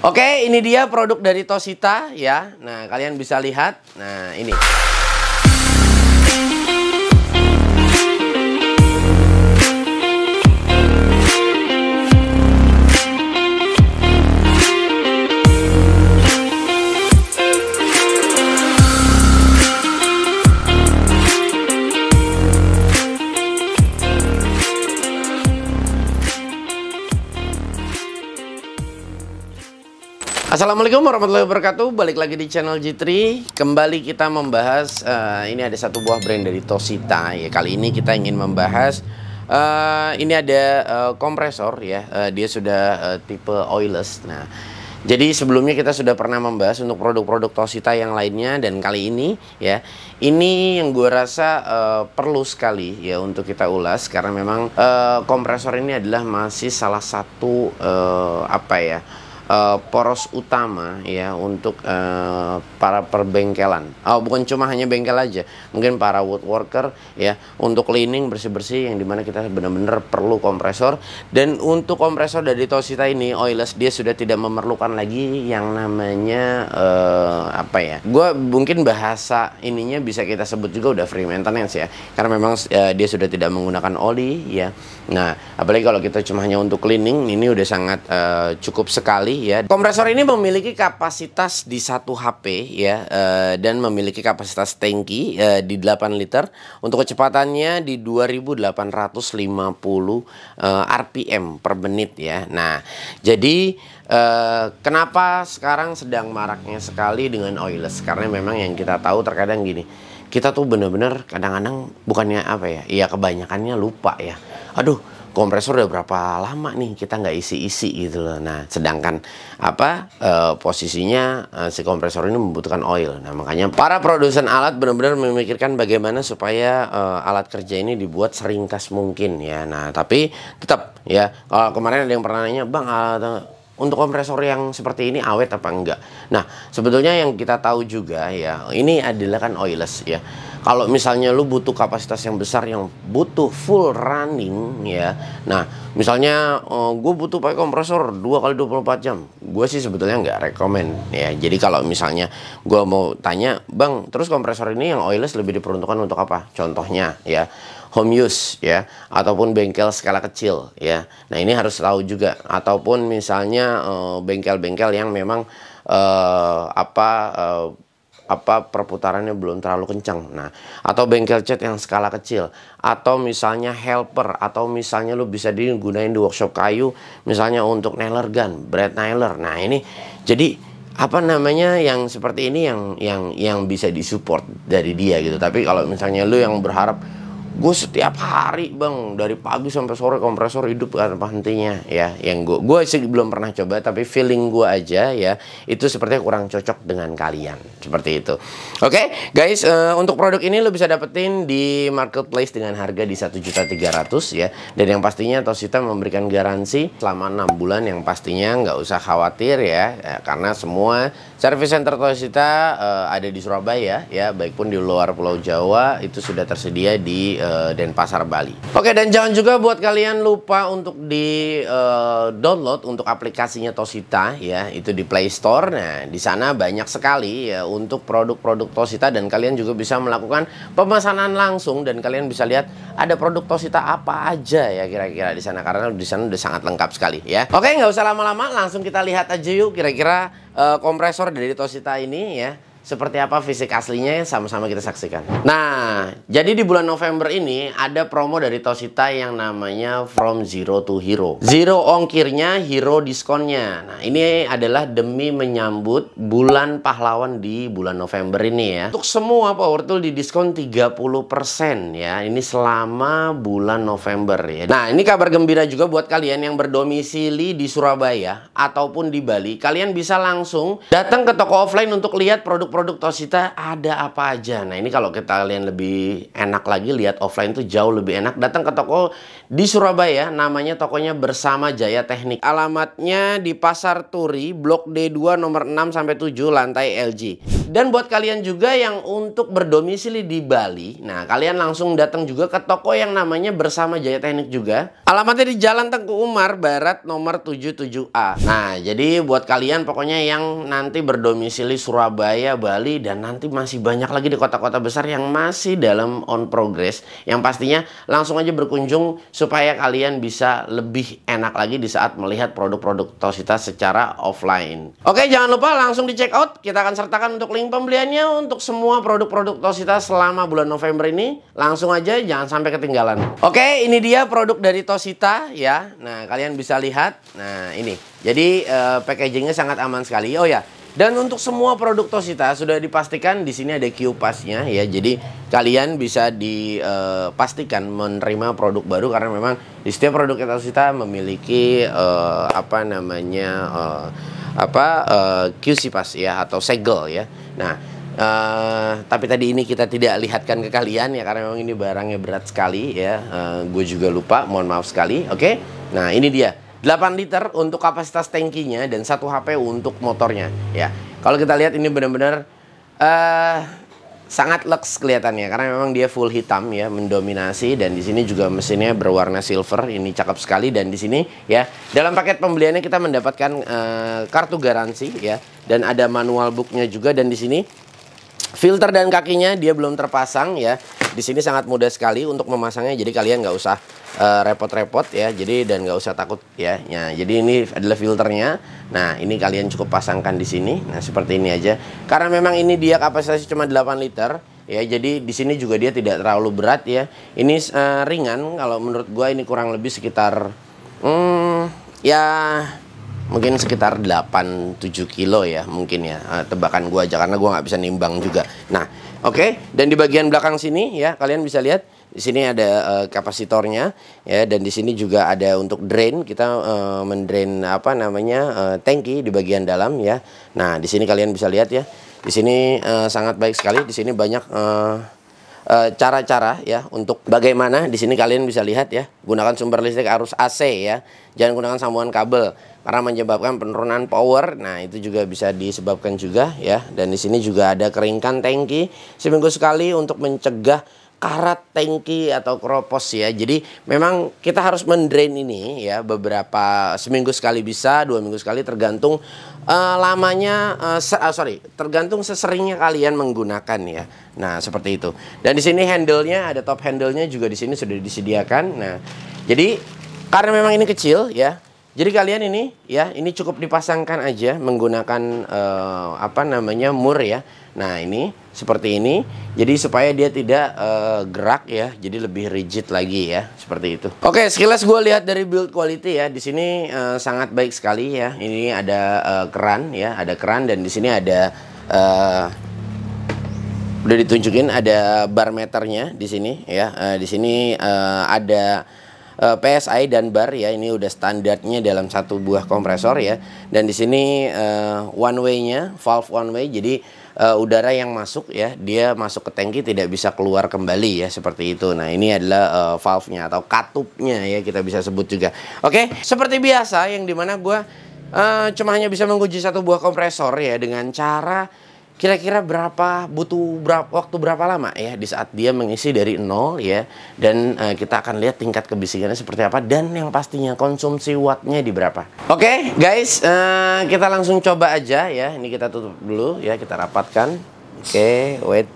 Oke, ini dia produk dari Tosita ya. Nah, kalian bisa lihat. Nah, ini. Assalamualaikum warahmatullahi wabarakatuh. Balik lagi di channel G3. Kembali kita membahas uh, ini ada satu buah brand dari Tosita ya. Kali ini kita ingin membahas uh, ini ada uh, kompresor ya. Uh, dia sudah uh, tipe oilless. Nah, jadi sebelumnya kita sudah pernah membahas untuk produk-produk Tosita yang lainnya dan kali ini ya ini yang gue rasa uh, perlu sekali ya untuk kita ulas karena memang uh, kompresor ini adalah masih salah satu uh, apa ya uh, poros utama ya untuk uh, para perbengkelan. Oh, bukan cuma hanya bengkel aja, mungkin para woodworker ya untuk cleaning bersih-bersih yang dimana kita benar-benar perlu kompresor dan untuk kompresor dari Toshiba ini oilless dia sudah tidak memerlukan lagi yang namanya uh, apa ya? gue mungkin bahasa ininya bisa kita sebut juga udah free maintenance ya. Karena memang uh, dia sudah tidak menggunakan oli ya. Nah, apalagi kalau kita cuma hanya untuk cleaning ini udah sangat uh, cukup sekali ya. Kompresor ini memiliki kapasitas di satu HP ya uh, dan memiliki kapasitas tangki uh, di 8 liter untuk kecepatannya di 2850 uh, RPM per menit ya. Nah, jadi Uh, kenapa sekarang sedang maraknya sekali dengan oilless? Karena memang yang kita tahu terkadang gini, kita tuh bener-bener kadang-kadang bukannya apa ya, iya kebanyakannya lupa ya aduh kompresor udah berapa lama nih kita nggak isi-isi gitu loh. Nah, sedangkan apa e, posisinya e, si kompresor ini membutuhkan oil. Nah, makanya para produsen alat benar-benar memikirkan bagaimana supaya e, alat kerja ini dibuat seringkas mungkin ya. Nah, tapi tetap ya kalau kemarin ada yang pernah nanya, "Bang, alat, untuk kompresor yang seperti ini awet apa enggak?" Nah, sebetulnya yang kita tahu juga ya, ini adalah kan oilless ya kalau misalnya lu butuh kapasitas yang besar yang butuh full running ya nah misalnya uh, eh, gue butuh pakai kompresor dua kali 24 jam gue sih sebetulnya nggak rekomen ya jadi kalau misalnya gue mau tanya bang terus kompresor ini yang oilless lebih diperuntukkan untuk apa contohnya ya home use ya ataupun bengkel skala kecil ya nah ini harus tahu juga ataupun misalnya eh, bengkel-bengkel uh, yang memang uh, apa uh, apa perputarannya belum terlalu kencang. Nah, atau bengkel cat yang skala kecil atau misalnya helper atau misalnya lu bisa digunain di workshop kayu misalnya untuk nailer gun, bread nailer. Nah, ini jadi apa namanya yang seperti ini yang yang yang bisa disupport dari dia gitu. Tapi kalau misalnya lu yang berharap gue setiap hari bang dari pagi sampai sore kompresor hidup kan hentinya ya yang gue gue sih belum pernah coba tapi feeling gue aja ya itu sepertinya kurang cocok dengan kalian seperti itu oke okay, guys uh, untuk produk ini lo bisa dapetin di marketplace dengan harga di satu juta tiga ratus ya dan yang pastinya Tosita memberikan garansi selama enam bulan yang pastinya nggak usah khawatir ya, ya karena semua service center Tosita uh, ada di Surabaya ya baik pun di luar Pulau Jawa itu sudah tersedia di uh, dan eh, Denpasar Bali. Oke dan jangan juga buat kalian lupa untuk di uh, download untuk aplikasinya Tosita ya itu di Play Store. Nah di sana banyak sekali ya untuk produk-produk Tosita dan kalian juga bisa melakukan pemesanan langsung dan kalian bisa lihat ada produk Tosita apa aja ya kira-kira di sana karena di sana udah sangat lengkap sekali ya. Oke nggak usah lama-lama langsung kita lihat aja yuk kira-kira uh, kompresor dari Tosita ini ya seperti apa fisik aslinya sama-sama kita saksikan. Nah, jadi di bulan November ini ada promo dari Tosita yang namanya From Zero to Hero. Zero ongkirnya, hero diskonnya. Nah, ini adalah demi menyambut bulan pahlawan di bulan November ini ya. Untuk semua power tool di diskon 30% ya. Ini selama bulan November ya. Nah, ini kabar gembira juga buat kalian yang berdomisili di Surabaya ataupun di Bali. Kalian bisa langsung datang ke toko offline untuk lihat produk produk-produk Tosita ada apa aja. Nah ini kalau kita kalian lebih enak lagi lihat offline tuh jauh lebih enak. Datang ke toko di Surabaya, namanya tokonya Bersama Jaya Teknik. Alamatnya di Pasar Turi, Blok D2 nomor 6 sampai 7 lantai LG. Dan buat kalian juga yang untuk berdomisili di Bali, nah kalian langsung datang juga ke toko yang namanya Bersama Jaya Teknik juga. Alamatnya di Jalan Tengku Umar Barat nomor 77A. Nah, jadi buat kalian pokoknya yang nanti berdomisili Surabaya, Bali dan nanti masih banyak lagi di kota-kota besar yang masih dalam on progress yang pastinya langsung aja berkunjung supaya kalian bisa lebih enak lagi di saat melihat produk-produk Tosita secara offline. Oke, jangan lupa langsung di check out. Kita akan sertakan untuk link pembeliannya untuk semua produk-produk Tosita selama bulan November ini. Langsung aja, jangan sampai ketinggalan. Oke, ini dia produk dari Tosita ya. Nah, kalian bisa lihat. Nah, ini. Jadi, uh, packagingnya sangat aman sekali. Oh ya, dan untuk semua produk Tosita sudah dipastikan di sini ada kiupasnya ya. Jadi kalian bisa dipastikan eh, menerima produk baru karena memang di setiap produk Tosita memiliki uh, apa namanya uh, apa uh, eh, QC pas ya atau segel ya. Nah, uh, tapi tadi ini kita tidak lihatkan ke kalian ya karena memang ini barangnya berat sekali ya. Uh, eh, gue juga lupa, mohon maaf sekali. Oke. Okay? Nah, ini dia. 8 liter untuk kapasitas tangkinya dan satu HP untuk motornya ya. Kalau kita lihat ini benar-benar eh uh, sangat lux kelihatannya karena memang dia full hitam ya mendominasi dan di sini juga mesinnya berwarna silver ini cakep sekali dan di sini ya dalam paket pembeliannya kita mendapatkan uh, kartu garansi ya dan ada manual booknya juga dan di sini Filter dan kakinya dia belum terpasang ya. Di sini sangat mudah sekali untuk memasangnya. Jadi kalian nggak usah eh, repot-repot uh, ya. Jadi dan nggak usah takut ya. Ya, jadi ini adalah filternya. Nah ini kalian cukup pasangkan di sini. Nah seperti ini aja. Karena memang ini dia kapasitasnya cuma 8 liter ya. Jadi di sini juga dia tidak terlalu berat ya. Ini uh, ringan kalau menurut gua ini kurang lebih sekitar hmm, ya mungkin sekitar 8-7 kilo ya mungkin ya eh, tebakan gua aja karena gue nggak bisa nimbang juga nah oke okay? dan di bagian belakang sini ya kalian bisa lihat di sini ada uh, kapasitornya ya dan di sini juga ada untuk drain kita uh, mendrain apa namanya uh, tangki di bagian dalam ya nah di sini kalian bisa lihat ya di sini uh, sangat baik sekali di sini banyak uh, Eh, cara-cara uh, ya untuk bagaimana di sini kalian bisa lihat ya gunakan sumber listrik arus AC ya jangan gunakan sambungan kabel karena menyebabkan penurunan power nah itu juga bisa disebabkan juga ya dan di sini juga ada keringkan tangki seminggu sekali untuk mencegah karat tangki atau kropos ya. Jadi memang kita harus mendrain ini ya beberapa seminggu sekali bisa, dua minggu sekali tergantung uh, lamanya uh, uh, sorry tergantung seseringnya kalian menggunakan ya. Nah seperti itu. Dan di sini handle-nya ada top handle-nya juga di sini sudah disediakan. Nah jadi karena memang ini kecil ya jadi kalian ini ya, ini cukup dipasangkan aja menggunakan uh, apa namanya mur ya. Nah, ini seperti ini. Jadi supaya dia tidak uh, gerak ya, jadi lebih rigid lagi ya, seperti itu. Oke, sekilas gue lihat dari build quality ya, di sini uh, sangat baik sekali ya. Ini ada uh, keran ya, ada keran dan di sini ada uh, udah ditunjukin ada bar meternya di sini ya. Uh, di sini uh, ada uh, eh, PSI dan bar ya ini udah standarnya dalam satu buah kompresor ya dan di sini uh, one way-nya valve one way jadi uh, udara yang masuk ya dia masuk ke tangki tidak bisa keluar kembali ya seperti itu nah ini adalah uh, valve-nya atau katupnya ya kita bisa sebut juga oke okay? seperti biasa yang dimana gue uh, cuma hanya bisa menguji satu buah kompresor ya dengan cara kira-kira berapa butuh berapa waktu berapa lama ya di saat dia mengisi dari nol ya dan uh, kita akan lihat tingkat kebisingannya seperti apa dan yang pastinya konsumsi wattnya di berapa. Oke okay, guys uh, kita langsung coba aja ya ini kita tutup dulu ya kita rapatkan. Oke okay, wait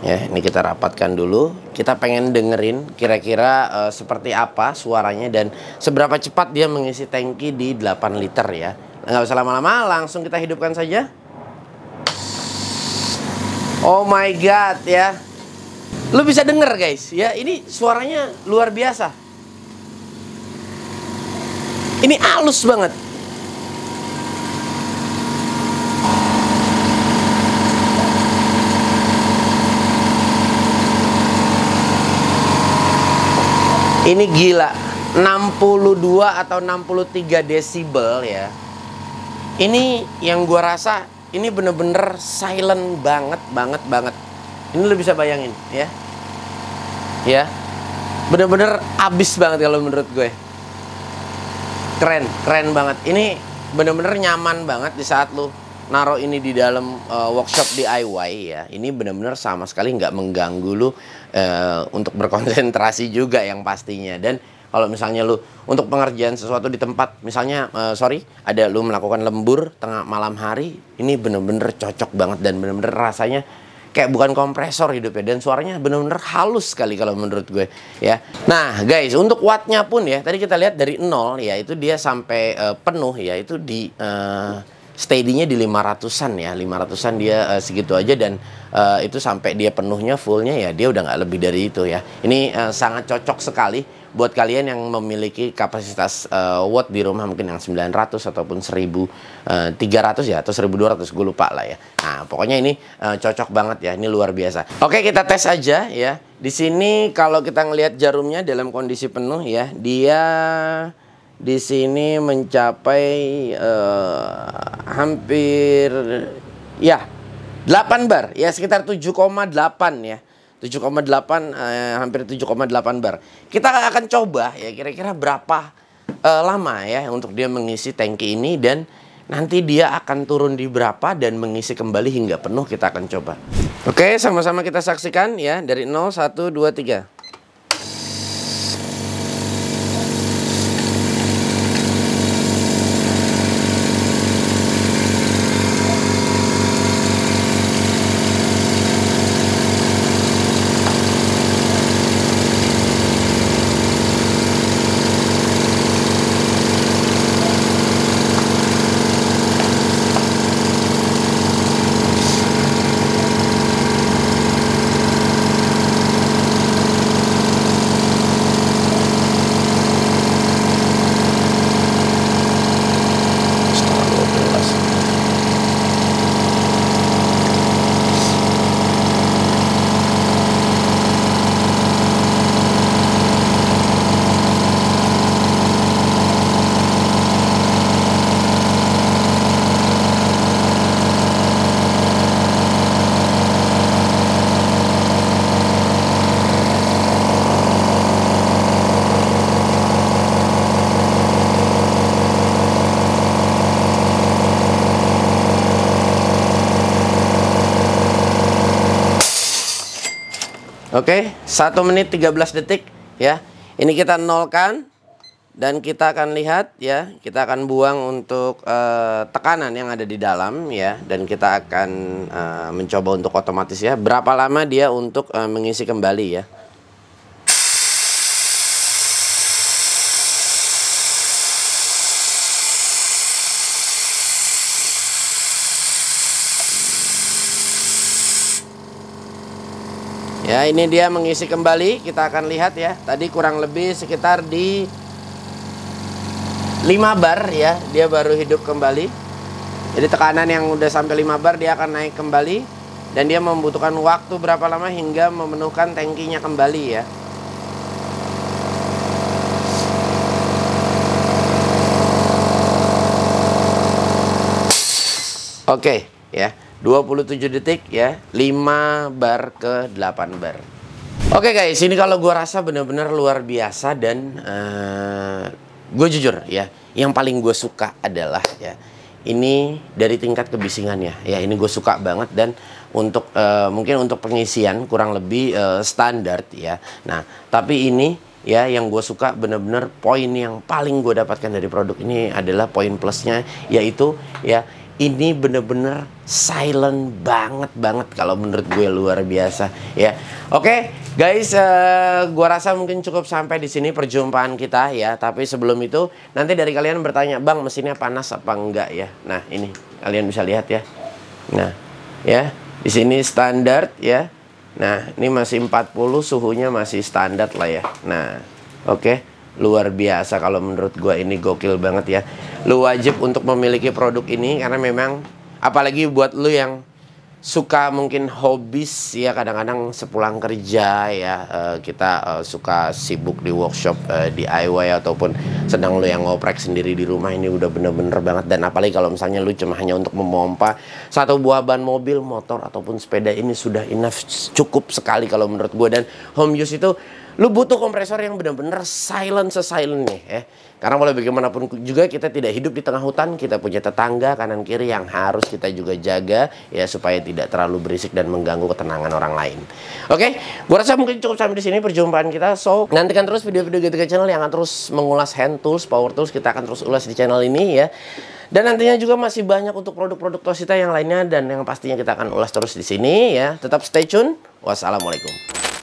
ya ini kita rapatkan dulu. Kita pengen dengerin kira-kira uh, seperti apa suaranya dan seberapa cepat dia mengisi tangki di 8 liter ya. Nggak usah lama-lama langsung kita hidupkan saja. Oh my god ya. Lu bisa denger guys ya, ini suaranya luar biasa. Ini halus banget. Ini gila. 62 atau 63 desibel ya. Ini yang gua rasa ini bener-bener silent banget banget banget ini lo bisa bayangin ya ya bener-bener abis banget kalau menurut gue keren keren banget ini bener-bener nyaman banget di saat lo naruh ini di dalam uh, workshop DIY ya ini bener-bener sama sekali nggak mengganggu lo uh, eh, untuk berkonsentrasi juga yang pastinya dan kalau misalnya lu untuk pengerjaan sesuatu di tempat misalnya uh, sorry ada lu melakukan lembur tengah malam hari ini bener-bener cocok banget dan bener-bener rasanya kayak bukan kompresor hidupnya dan suaranya bener-bener halus sekali kalau menurut gue ya nah guys untuk wattnya pun ya tadi kita lihat dari nol ya itu dia sampai uh, penuh ya itu di uh, steady-nya di 500-an ya 500-an dia uh, segitu aja dan Eh, itu sampai dia penuhnya fullnya ya dia udah nggak lebih dari itu ya. Ini uh, sangat cocok sekali buat kalian yang memiliki kapasitas uh, watt di rumah mungkin yang 900 ataupun 1300 ya atau 1200 gue lupa lah ya. Nah, pokoknya ini uh, cocok banget ya. Ini luar biasa. Oke, kita tes aja ya. Di sini kalau kita ngelihat jarumnya dalam kondisi penuh ya, dia di sini mencapai uh, hampir ya 8 bar ya sekitar 7,8 ya 7,8 eh, hampir 7,8 bar kita akan coba ya kira-kira berapa eh, lama ya untuk dia mengisi tangki ini dan nanti dia akan turun di berapa dan mengisi kembali hingga penuh kita akan coba oke sama-sama kita saksikan ya dari 0 1 2 3 Oke, okay, 1 menit 13 detik ya. Ini kita nolkan dan kita akan lihat ya, kita akan buang untuk uh, tekanan yang ada di dalam ya dan kita akan uh, mencoba untuk otomatis ya. Berapa lama dia untuk uh, mengisi kembali ya. Nah ini dia mengisi kembali kita akan lihat ya tadi kurang lebih sekitar di 5 bar ya dia baru hidup kembali jadi tekanan yang udah sampai 5 bar dia akan naik kembali dan dia membutuhkan waktu berapa lama hingga memenuhkan tangkinya kembali ya Oke okay, ya 27 detik ya 5 bar ke 8 bar Oke okay guys ini kalau gue rasa bener-bener luar biasa dan uh, eh, gue jujur ya yang paling gue suka adalah ya ini dari tingkat kebisingannya ya ini gue suka banget dan untuk uh, mungkin untuk pengisian kurang lebih uh, standar ya nah tapi ini ya yang gue suka bener-bener poin yang paling gue dapatkan dari produk ini adalah poin plusnya yaitu ya ini bener-bener silent banget banget kalau menurut gue luar biasa ya. Oke, okay, guys, uh, gua rasa mungkin cukup sampai di sini perjumpaan kita ya. Tapi sebelum itu nanti dari kalian bertanya, "Bang, mesinnya panas apa enggak ya?" Nah, ini kalian bisa lihat ya. Nah, ya, di sini standar ya. Nah, ini masih 40 suhunya masih standar lah ya. Nah, oke. Okay luar biasa kalau menurut gue ini gokil banget ya lu wajib untuk memiliki produk ini karena memang apalagi buat lu yang suka mungkin hobis ya kadang-kadang sepulang kerja ya eh, kita eh, suka sibuk di workshop eh, di DIY ataupun sedang lu yang ngoprek sendiri di rumah ini udah bener-bener banget dan apalagi kalau misalnya lu cuma hanya untuk memompa satu buah ban mobil motor ataupun sepeda ini sudah enough cukup sekali kalau menurut gue dan home use itu lu butuh kompresor yang benar-benar silent sesilent nih, ya. Karena boleh bagaimanapun juga kita tidak hidup di tengah hutan, kita punya tetangga kanan kiri yang harus kita juga jaga ya supaya tidak terlalu berisik dan mengganggu ketenangan orang lain. Oke, okay? gua rasa mungkin cukup sampai di sini perjumpaan kita. So, nantikan terus video-video ke channel yang akan terus mengulas hand tools, power tools, kita akan terus ulas di channel ini ya. Dan nantinya juga masih banyak untuk produk-produk Tosita yang lainnya dan yang pastinya kita akan ulas terus di sini ya. Tetap stay tune. Wassalamualaikum.